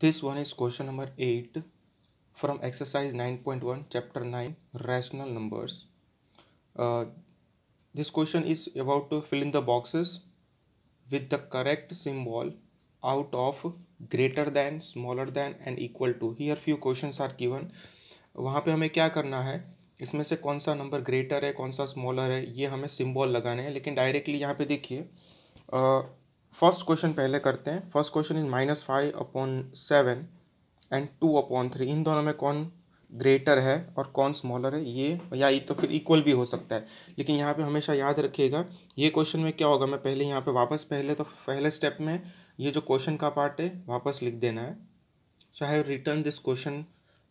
this one is question number eight from exercise nine point one chapter nine rational numbers this question is about to fill in the boxes with the correct symbol out of greater than smaller than and equal to here are few question are given वहाँ पर हमें क्या करना है इसमें से कौन सा नंबर ग्रेटर है कौन सा स्मॉलर है ये हमें सिम्बॉल लगाने हैं लेकिन डायरेक्टली यहाँ पे देखिए uh, फर्स्ट क्वेश्चन पहले करते हैं first question is minus five upon seven and two upon three इन दोनों में कौन ग्रेटर है और कौन स्मॉलर है ये या ये तो फिर इक्वल भी हो सकता है लेकिन यहाँ पे हमेशा याद रखिएगा ये क्वेश्चन में क्या होगा मैं पहले यहाँ पे वापस पहले तो पहले स्टेप में ये जो क्वेश्चन का पार्ट है वापस लिख देना है so I have return this question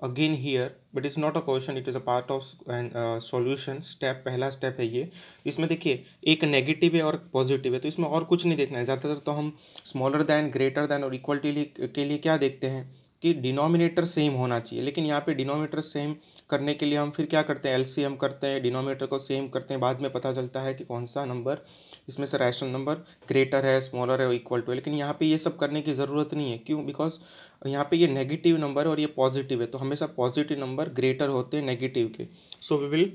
again here but is not a question it is a part of and solution step पहला स्टेप है ये इसमें देखिए एक नेगेटिव है और पॉजिटिव है तो इसमें और कुछ नहीं देखना है ज़्यादातर तो हम स्मॉलर दैन ग्रेटर दैन और इक्वल के लिए क्या देखते हैं कि डिनोमिनेटर सेम होना चाहिए लेकिन यहाँ पे डिनोमिनेटर सेम करने के लिए हम फिर क्या करते हैं एलसीएम करते हैं डिनोमिनेटर को सेम करते हैं बाद में पता चलता है कि कौन सा नंबर इसमें से रैशनल नंबर ग्रेटर है स्मॉलर है इक्वल टू है लेकिन यहाँ पे ये सब करने की ज़रूरत नहीं है क्यों बिकॉज यहाँ पे ये नेगेटिव नंबर और ये पॉजिटिव है तो हमेशा पॉजिटिव नंबर ग्रेटर होते हैं नेगेटिव के so we will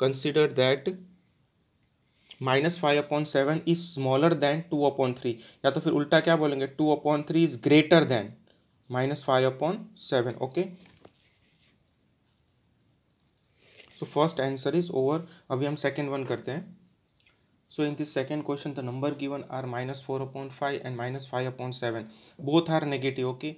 consider that minus five upon seven is smaller than two upon three या तो फिर उल्टा क्या बोलेंगे two upon three is greater than minus 5 upon 7 okay so first answer is over अभी हम second one करते हैं so in this second question the number given are minus 4 upon 5 and minus 5 upon 7 both are negative okay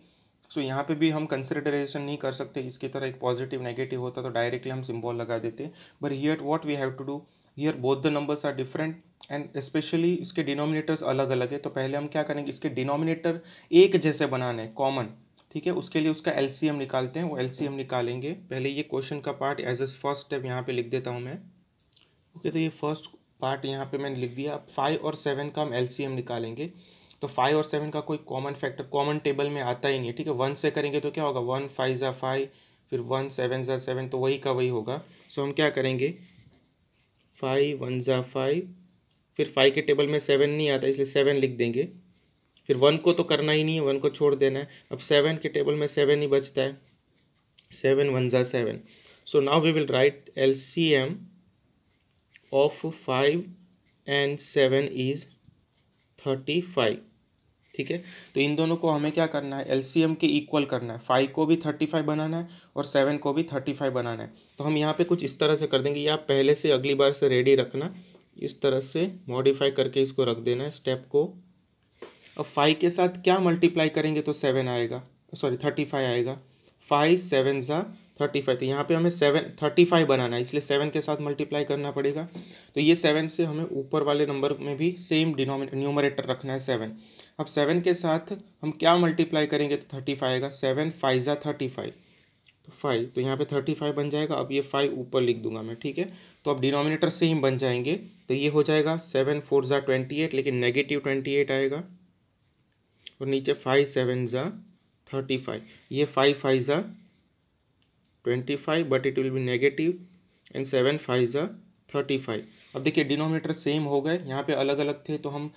so so, यहाँ पे भी हम consideration नहीं कर सकते इसकी तरह एक पॉजिटिव नेगेटिव होता तो डायरेक्टली हम सिंबल लगा देते but here what we have to do here both the numbers are different and specially इसके डिनोमिनेटर्स अलग अलग है तो पहले हम क्या करेंगे इसके डिनोमिनेटर एक जैसे बनाने हैं कॉमन ठीक है उसके लिए उसका एलसीएम निकालते हैं वो एलसीएम निकालेंगे पहले ये क्वेश्चन का part as as first step यहाँ पे लिख देता हूँ मैं ओके okay, तो ये फर्स्ट पार्ट यहाँ पे मैंने लिख दिया अब फाइव और सेवन का हम एल निकालेंगे तो फाइव और सेवन का कोई कॉमन फैक्टर कॉमन टेबल में आता ही नहीं है ठीक है वन से करेंगे तो क्या होगा वन फाइव ज़ा फाइव फिर वन सेवन ज़ा सेवन तो वही का वही होगा सो so, हम क्या करेंगे फाइव वन ज़ा फाइव फिर फाइव के टेबल में सेवन नहीं आता इसलिए सेवन लिख देंगे फिर वन को तो करना ही नहीं है वन को छोड़ देना है अब सेवन के टेबल में सेवन ही बचता है सेवन वन ज़ा seven so now we will write L C M of five and seven is thirty five ठीक है तो इन दोनों को हमें क्या करना है एलसीएम के इक्वल करना है फाइव को भी थर्टी फाइव बनाना है और सेवन को भी थर्टी फाइव बनाना है तो हम यहाँ पे कुछ इस तरह से कर देंगे या पहले से अगली बार से रेडी रखना इस तरह से मॉडिफाई करके इसको रख देना है स्टेप को अब फाइव के साथ क्या मल्टीप्लाई करेंगे तो सेवन आएगा सॉरी थर्टी फाइव आएगा फाइव सेवन ज़ा थर्टी फाइव तो यहाँ पे हमें सेवन थर्टी फाइव बनाना है इसलिए सेवन के साथ मल्टीप्लाई करना पड़ेगा तो ये सेवन से हमें ऊपर वाले नंबर में भी सेम डिनोमिनेटर न्यूमरेटर रखना है सेवन अब सेवन के साथ हम क्या मल्टीप्लाई करेंगे तो थर्टी फाइव आएगा सेवन फाइव ज़ा थर्टी फाइव तो फाइव तो यहाँ पे थर्टी फाइव बन जाएगा अब ये फाइव ऊपर लिख दूंगा मैं ठीक है तो अब डिनोमिनेटर से ही बन जाएंगे तो ये हो जाएगा सेवन फोर ज़ा ट्वेंटी एट लेकिन नेगेटिव ट्वेंटी एट आएगा और नीचे फाइव सेवन ज़ा थर्टी फाइव ये फाइव फाइव ज़ा twenty five but it will be negative and seven five ज़ा थर्टी फाइव अब देखिए डिनोमिनेटर सेम हो गए यहाँ पे अलग अलग थे तो हम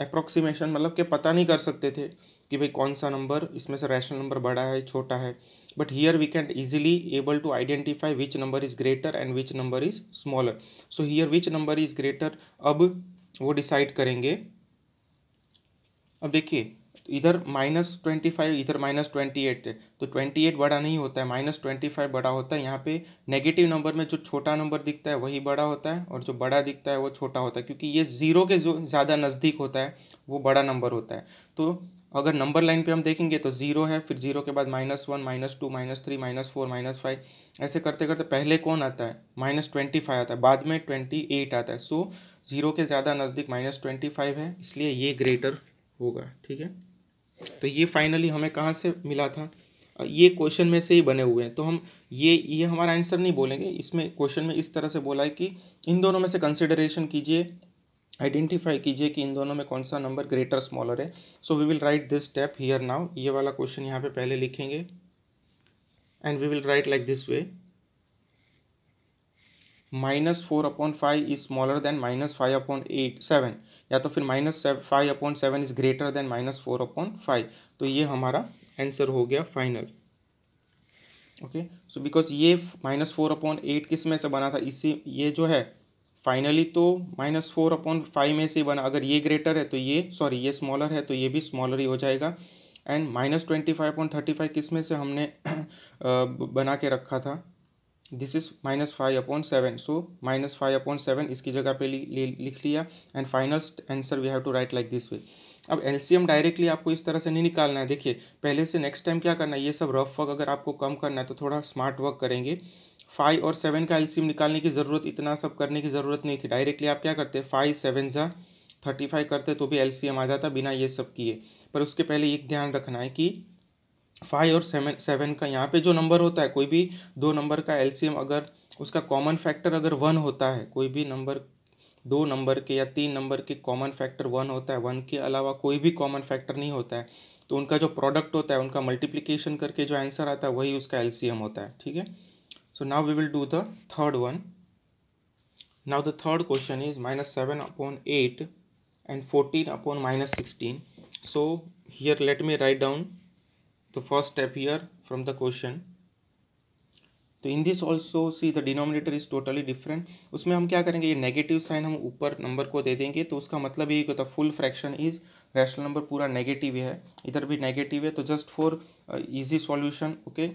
अप्रोक्सीमेशन मतलब के पता नहीं कर सकते थे कि भाई कौन सा नंबर इसमें से रैशनल नंबर बड़ा है छोटा है but here we can easily able to identify which number is greater and which number is smaller so here which number is greater अब वो decide करेंगे अब देखिए इधर माइनस ट्वेंटी फाइव इधर माइनस ट्वेंटी एट है तो ट्वेंटी एट बड़ा नहीं होता है माइनस ट्वेंटी फाइव बड़ा होता है यहाँ पे नेगेटिव नंबर में जो छोटा नंबर दिखता है वही बड़ा होता है और जो बड़ा दिखता है वो छोटा होता है क्योंकि ये ज़ीरो के जो ज़्यादा नज़दीक होता है वो बड़ा नंबर होता है तो अगर नंबर लाइन पे हम देखेंगे तो जीरो है फिर जीरो के बाद minus one minus two minus three minus four minus five ऐसे करते करते पहले कौन आता है माइनस ट्वेंटी फाइव आता है बाद में ट्वेंटी एट आता है सो so, जीरो के ज़्यादा नज़दीक माइनस ट्वेंटी फाइव है इसलिए ये ग्रेटर होगा ठीक है तो ये फाइनली हमें कहाँ से मिला था ये क्वेश्चन में से ही बने हुए हैं तो हम ये ये हमारा आंसर नहीं बोलेंगे इसमें क्वेश्चन में इस तरह से बोला है कि इन दोनों में से कंसिडरेशन कीजिए आइडेंटिफाई कीजिए कि इन दोनों में कौन सा नंबर ग्रेटर स्मॉलर है so we will write this step here now ये वाला क्वेश्चन यहाँ पे पहले लिखेंगे and we will write like this way minus four upon five is smaller than minus five upon eight seven या तो फिर minus five upon seven is greater than minus four upon five तो ये हमारा आंसर हो गया final okay so because ये minus four upon eight किस में से बना था इसी ये जो है फाइनली तो माइनस फोर अपॉन फाइव में से बना अगर ये ग्रेटर है तो ये सॉरी ये स्मॉलर है तो ये भी स्मॉलर ही हो जाएगा and minus twenty five upon thirty five किस में से हमने बना के रखा था this is minus five upon seven so minus five upon seven इसकी जगह पे लिख लिया and final answer we have to write like this way अब एलसीएम डायरेक्टली आपको इस तरह से नहीं निकालना है देखिए पहले से नेक्स्ट टाइम क्या करना है ये सब रफ वर्क अगर आपको कम करना है तो थोड़ा स्मार्ट वर्क करेंगे फाइव और सेवन का एलसीएम निकालने की ज़रूरत इतना सब करने की ज़रूरत नहीं थी डायरेक्टली आप क्या करते फाइव सेवन ज़ा थर्टी फाइव करते तो भी एलसीएम आ जाता बिना ये सब किए पर उसके पहले एक ध्यान रखना है कि फाइव और सेवन सेवन का यहाँ पे जो नंबर होता है कोई भी दो नंबर का एलसीएम अगर उसका कॉमन फैक्टर अगर वन होता है कोई भी नंबर दो नंबर के या तीन नंबर के कॉमन फैक्टर वन होता है वन के अलावा कोई भी कॉमन फैक्टर नहीं होता है तो उनका जो प्रोडक्ट होता है उनका मल्टीप्लिकेशन करके जो आंसर आता है वही उसका एलसीएम होता है ठीक है so now we will do the third one now the third question is minus 7 upon 8 and 14 upon minus 16 so here let me write down the first step here from the question तो in this also see the denominator is totally different उसमें हम क्या करेंगे ये negative sign हम ऊपर number को दे देंगे तो उसका मतलब यही होता full fraction is rational number पूरा नेगेटिव है इधर भी नेगेटिव है तो just for easy solution okay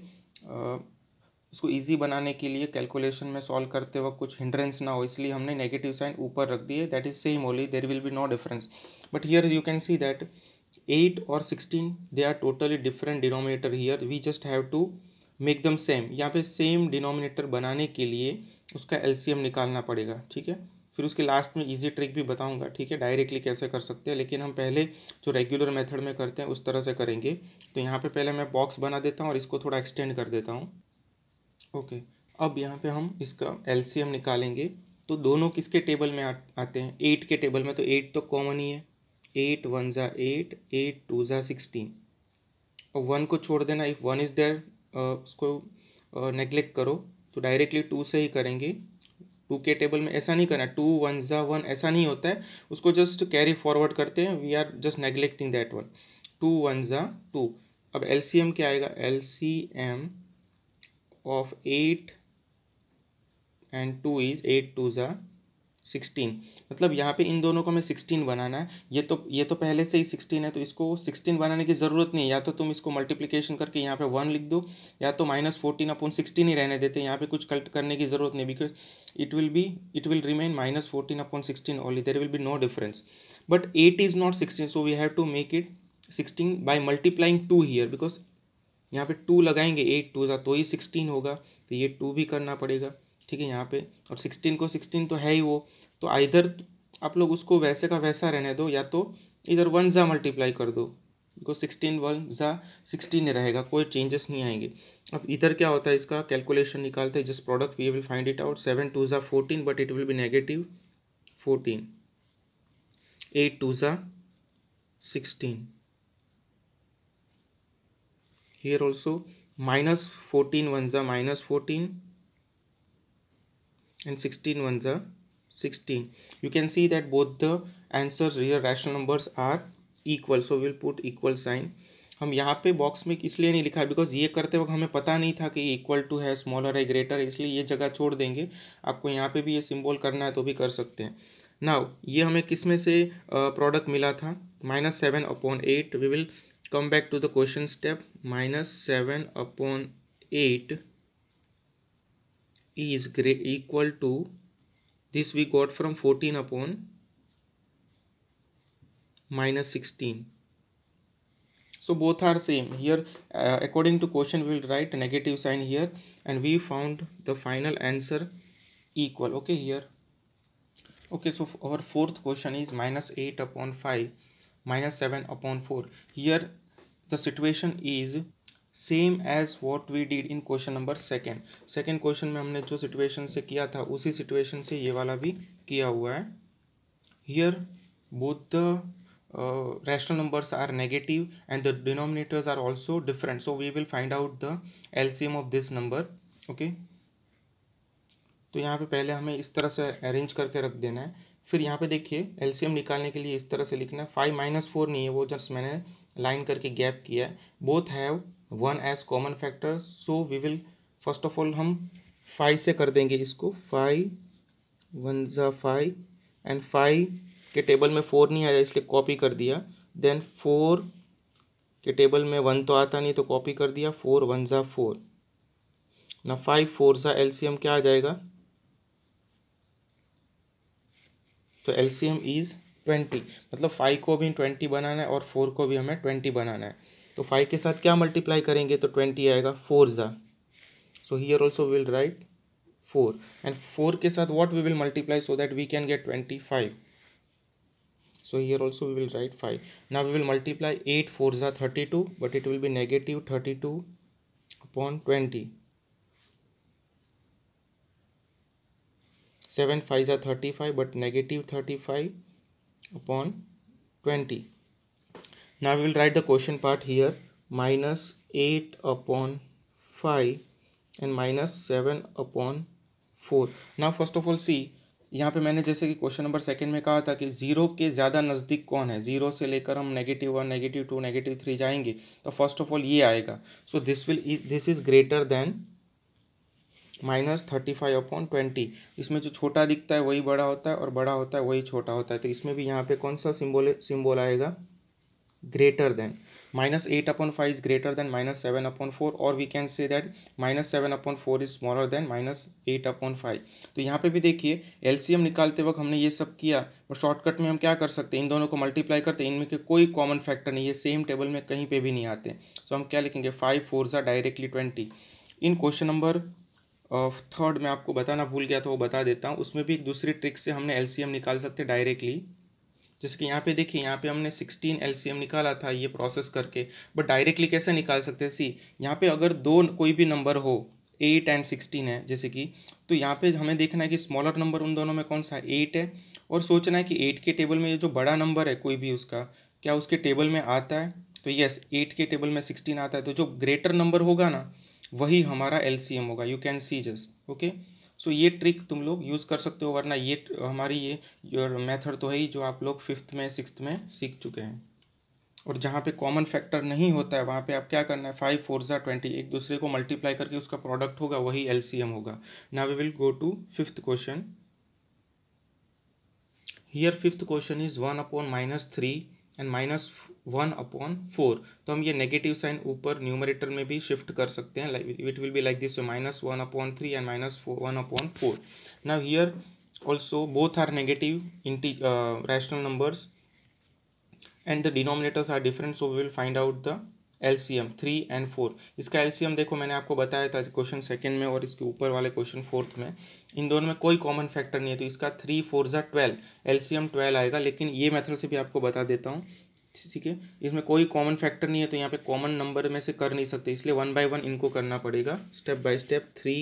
इसको इजी बनाने के लिए कैलकुलेशन में सॉल्व करते वक्त कुछ हिंड्रेंस ना हो इसलिए हमने नेगेटिव साइन ऊपर रख दिए that is same only there will be no difference but here you can see that eight और sixteen they are totally different denominator here we just have to make them same यहाँ पे same denominator बनाने के लिए उसका L निकालना पड़ेगा ठीक है फिर उसके लास्ट में इजी ट्रिक भी बताऊंगा ठीक है डायरेक्टली कैसे कर सकते हैं लेकिन हम पहले जो रेगुलर मेथड में करते हैं उस तरह से करेंगे तो यहाँ पे पहले मैं बॉक्स बना देता हूँ और इसको थोड़ा एक्सटेंड कर देता हूँ ओके अब यहाँ पे हम इसका एलसीएम निकालेंगे तो दोनों किसके टेबल में आ, आते हैं एट के टेबल में तो एट तो कॉमन ही है एट वन ज़ा एट एट टू ज़ा सिक्सटीन और वन को छोड़ देना इफ़ वन इज़ देयर उसको नेग्लेक्ट करो तो डायरेक्टली टू से ही करेंगे टू के टेबल में ऐसा नहीं करना टू वन ज़ा वन ऐसा नहीं होता है उसको जस्ट कैरी फॉरवर्ड करते हैं we are just neglecting that one two one ज़ा टू अब एल क्या आएगा L C M of 8 and two is eight two ज़ा सिक्सटीन मतलब यहाँ पे इन दोनों को हमें सिक्सटीन बनाना है ये तो ये तो पहले से ही सिक्सटीन है तो इसको सिक्सटीन बनाने की ज़रूरत नहीं या तो तुम इसको मल्टीप्लिकेशन करके यहाँ पे वन लिख दो या तो माइनस फोर्टीन अपॉन सिक्सटीन ही रहने देते हैं यहाँ पे कुछ कल्ट करने की ज़रूरत नहीं because it will be it will remain minus fourteen upon sixteen only there will be no difference but eight is not sixteen so we have to make it sixteen by multiplying two here because यहाँ पे to लगाएंगे eight two ज़ा तो ही sixteen होगा तो ये to भी करना पड़ेगा ठीक है यहाँ पे और सिक्सटीन को सिक्सटीन तो है ही वो तो इधर आप लोग उसको वैसे का वैसा रहने दो या तो इधर वन ज़ा मल्टीप्लाई कर दो को सिक्सटीन वन ज़ा सिक्सटीन रहेगा कोई चेंजेस नहीं आएंगे अब इधर क्या होता है इसका कैलकुलेशन निकालते हैं जिस product we will find it out seven two ज़ा fourteen but it will be negative fourteen eight two ज़ा sixteen here also minus 14 ones are minus 14 and 16 ones are 16 you can see that both the answers here rational numbers are equal so we'll put equal sign हम यहाँ पे box में इसलिए नहीं लिखा because ये करते वक्त हमें पता नहीं था कि इक्वल टू है स्मॉलर है ग्रेटर है इसलिए ये जगह छोड़ देंगे आपको यहाँ पे भी ये सिंबल करना है तो भी कर सकते हैं नाउ ये हमें किस में से प्रोडक्ट uh, मिला था minus seven upon eight we will come back to the question step minus 7 upon 8 is equal to this we got from 14 upon minus 16 so both are same here uh, according to question we will write negative sign here and we found the final answer equal okay here okay so our fourth question is minus 8 upon 5 minus 7 upon 4 here the situation is same as what we did in question number second second question में हमने जो situation से किया था उसी situation से ये वाला भी किया हुआ है both the uh, rational numbers are negative and the denominators are also different so we will find out the LCM of this number okay तो यहाँ पे पहले हमें इस तरह से अरेंज करके रख देना है फिर यहाँ पे देखिए एलसीएम निकालने के लिए इस तरह से लिखना है फाइव माइनस फोर नहीं है वो जस्ट मैंने लाइन करके गैप किया है both have one as common factor so we will first of all हम फाइव से कर देंगे इसको फाइव वन ज़ा फाइव एंड फाइव के टेबल में फोर नहीं आया इसलिए कॉपी कर दिया देन फोर के टेबल में वन तो आता नहीं तो कॉपी कर दिया फोर वन ज़ा फोर ना फाइव फोर ज़ा एल क्या आ जाएगा तो L C M is twenty मतलब फाइव को भी ट्वेंटी बनाना है और फोर को भी हमें ट्वेंटी बनाना है तो फाइव के साथ क्या मल्टीप्लाई करेंगे तो ट्वेंटी आएगा फोर ज़ा so here also will write four and four के साथ what we will multiply so that we can get twenty five also we will write five ना we will multiply eight four जा thirty two but it will will negative thirty two upon twenty seven five ज़ा thirty five but negative thirty five upon twenty ना we will write the question part here minus eight upon five and minus seven upon four Now first of all see यहाँ पे मैंने जैसे कि question number second में कहा था कि ज़ीरो के ज़्यादा नज़दीक कौन है ज़ीरो से लेकर हम negative one negative two negative three जाएंगे तो फर्स्ट ऑफ ऑल ये आएगा so this will this is greater than minus thirty five upon twenty इसमें जो छोटा दिखता है वही बड़ा होता है और बड़ा होता है वही छोटा होता है तो इसमें भी यहाँ पे कौन सा सिंबल सिंबल आएगा greater than minus eight upon five is greater than minus seven upon four और we can say that minus seven upon four is smaller than minus eight upon five तो यहाँ पे भी देखिए एलसीएम निकालते वक्त हमने ये सब किया और शॉर्टकट में हम क्या कर सकते हैं इन दोनों को मल्टीप्लाई करते हैं इनमें के कोई कॉमन फैक्टर नहीं है सेम टेबल में कहीं पे भी नहीं आते तो हम क्या लिखेंगे फाइव फोर ज़ा directly twenty in question number third में आपको बताना भूल गया था वो बता देता हूँ उसमें भी एक दूसरी ट्रिक से हमने एल निकाल सकते हैं डायरेक्टली जैसे कि यहाँ पे देखिए यहाँ पे हमने 16 एल निकाला था ये प्रोसेस करके बट डायरेक्टली कैसे निकाल सकते हैं सी यहाँ पे अगर दो कोई भी नंबर हो एट एंड सिक्सटीन है जैसे कि तो यहाँ पे हमें देखना है कि स्मॉलर नंबर उन दोनों में कौन सा एट है और सोचना है कि एट के टेबल में ये जो बड़ा नंबर है कोई भी उसका क्या उसके टेबल में आता है तो यस एट के टेबल में सिक्सटीन आता है तो जो ग्रेटर नंबर होगा ना वही हमारा एल होगा you can see just okay so ये ट्रिक तुम लोग यूज़ कर सकते हो वरना ये हमारी ये योर मेथड तो है ही जो आप लोग फिफ्थ में सिक्स में सीख चुके हैं और जहाँ पे कॉमन फैक्टर नहीं होता है वहाँ पे आप क्या करना है फाइव फोर ज़ा ट्वेंटी एक दूसरे को मल्टीप्लाई करके उसका प्रोडक्ट होगा वही एल होगा ना we will go to fifth question here fifth question is one upon minus three and minus one upon four तो हम ये नेगेटिव साइन ऊपर न्यूमरेटर में भी शिफ्ट कर सकते हैं it will be like this minus one upon three and minus one upon four now here also both are negative इंटी rational numbers and the denominators are different so we will find out the L C M three and four इसका L C M देखो मैंने आपको बताया था question second में और इसके ऊपर वाले क्वेश्चन फोर्थ में इन दोनों में कोई कॉमन फैक्टर नहीं है तो इसका थ्री फोर ज़ा twelve L C M twelve आएगा लेकिन ये मेथड से भी आपको बता देता हूँ ठीक है इसमें कोई कॉमन फैक्टर नहीं है तो यहाँ पे कॉमन नंबर में से कर नहीं सकते इसलिए वन बाय वन इनको करना पड़ेगा step by step three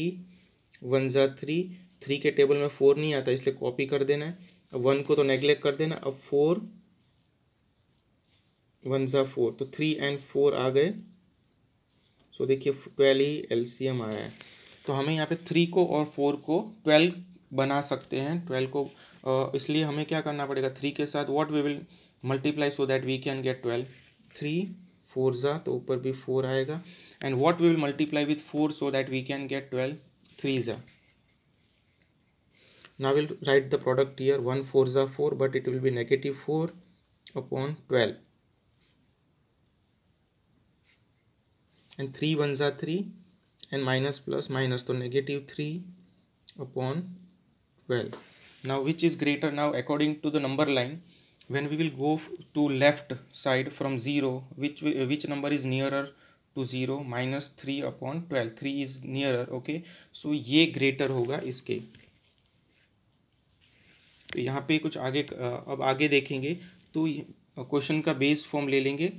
one ज़ा थ्री थ्री के टेबल में फोर नहीं आता इसलिए कॉपी कर देना है अब वन को तो नेग्लेक्ट कर देना अब फोर वन ज़ा फोर तो थ्री एंड फोर आ गए सो देखिए ट्वेल्व ही एम आया है तो हमें यहाँ पे थ्री को और फोर को ट्वेल्व बना सकते हैं ट्वेल्व को इसलिए हमें क्या करना पड़ेगा थ्री के साथ what we will multiply so that we can get twelve three four ज़ा तो ऊपर भी फोर आएगा and what we will multiply with four so that we can get twelve three ज़ा now we'll write the product here 1 4 is 4 but it will be negative 4 upon 12 and 3 1s are 3 and minus plus minus so negative 3 upon 12 now which is greater now according to the number line when we will go to left side from 0 which which number is nearer to zero minus three upon twelve three is nearer okay so ये greater होगा इसके तो यहाँ पे कुछ आगे अब आगे देखेंगे तो क्वेश्चन का बेस फॉर्म ले लेंगे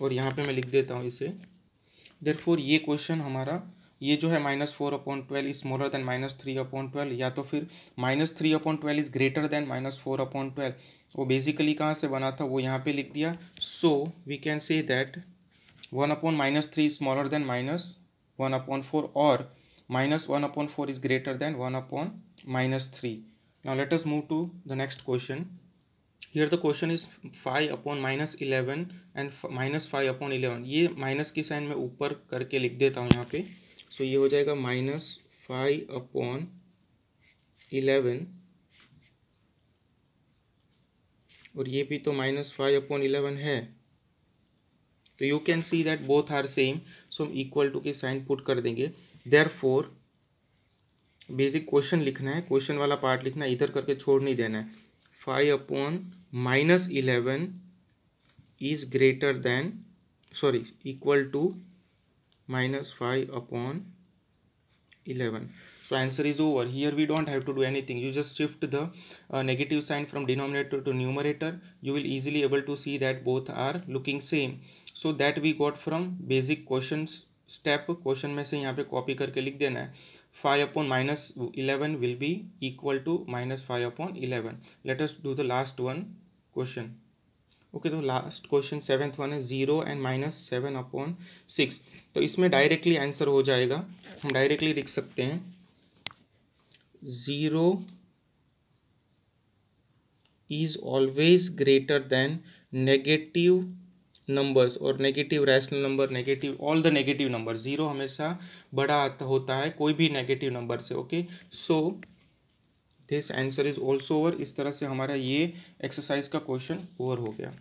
और यहाँ पे मैं लिख देता हूँ इसे देर ये क्वेश्चन हमारा ये जो है minus four upon twelve is more than minus three upon twelve या तो फिर minus three upon twelve is greater than minus four upon twelve वो बेसिकली कहाँ से बना था वो यहाँ पे लिख दिया so we can say that one upon minus three is smaller than minus one upon four और minus one upon four is greater than one upon minus three now let us move to the next question here the question is five upon minus eleven and minus five upon eleven ये minus की sign में ऊपर करके लिख देता हूँ यहाँ पे सो so, ये हो जाएगा माइनस फाइव अपॉन इलेवन और ये भी तो माइनस फाइव अपॉन इलेवन है तो you can see that both are same so हम इक्वल टू के साइन पुट कर देंगे देर फोर बेसिक क्वेश्चन लिखना है क्वेश्चन वाला पार्ट लिखना है इधर करके छोड़ नहीं देना है five upon minus eleven is greater than sorry equal to minus five upon eleven so answer is over here we don't have to do anything you just shift the uh, negative sign from denominator to numerator you will easily able to see that both are looking same so that we got from basic questions step question में से यहाँ पे copy करके लिख देना है five upon minus eleven will be equal to minus five upon eleven let us do the last one question okay तो last question seventh one है zero and minus seven upon six तो इसमें directly answer हो जाएगा हम directly लिख सकते हैं 0 is always greater than negative numbers और negative rational number negative all the negative number zero हमेशा बड़ा होता है कोई भी नेगेटिव नंबर से okay so this answer is also over इस तरह से हमारा ये एक्सरसाइज का क्वेश्चन ओवर हो गया